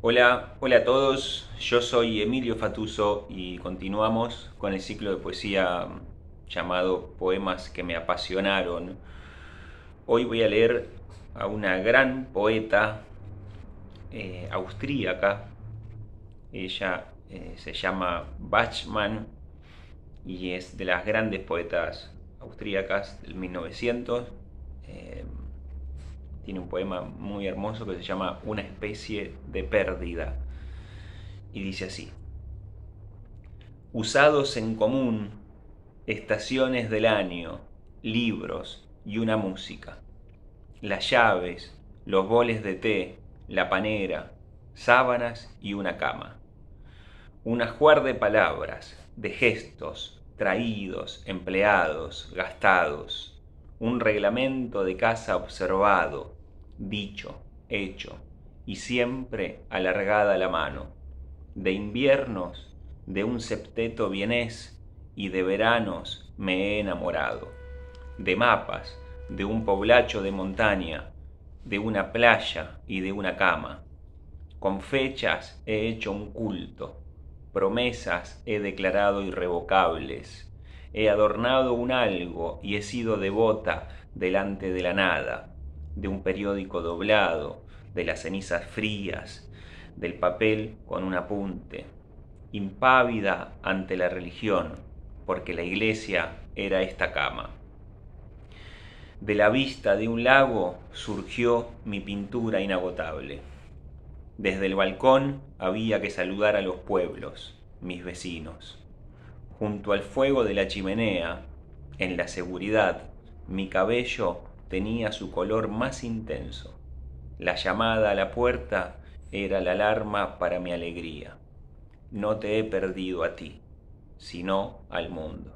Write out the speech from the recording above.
Hola, hola a todos. Yo soy Emilio Fatuso y continuamos con el ciclo de poesía llamado Poemas que me apasionaron. Hoy voy a leer a una gran poeta eh, austríaca. Ella eh, se llama Bachmann y es de las grandes poetas austríacas del 1900 tiene un poema muy hermoso que se llama Una especie de pérdida. Y dice así, usados en común, estaciones del año, libros y una música, las llaves, los boles de té, la panera, sábanas y una cama, un ajuar de palabras, de gestos, traídos, empleados, gastados, un reglamento de casa observado, dicho, hecho, y siempre alargada la mano. De inviernos, de un septeto vienés, y de veranos me he enamorado. De mapas, de un poblacho de montaña, de una playa y de una cama. Con fechas he hecho un culto, promesas he declarado irrevocables. He adornado un algo y he sido devota delante de la nada de un periódico doblado, de las cenizas frías, del papel con un apunte, impávida ante la religión, porque la iglesia era esta cama. De la vista de un lago surgió mi pintura inagotable. Desde el balcón había que saludar a los pueblos, mis vecinos. Junto al fuego de la chimenea, en la seguridad, mi cabello tenía su color más intenso. La llamada a la puerta era la alarma para mi alegría. No te he perdido a ti, sino al mundo.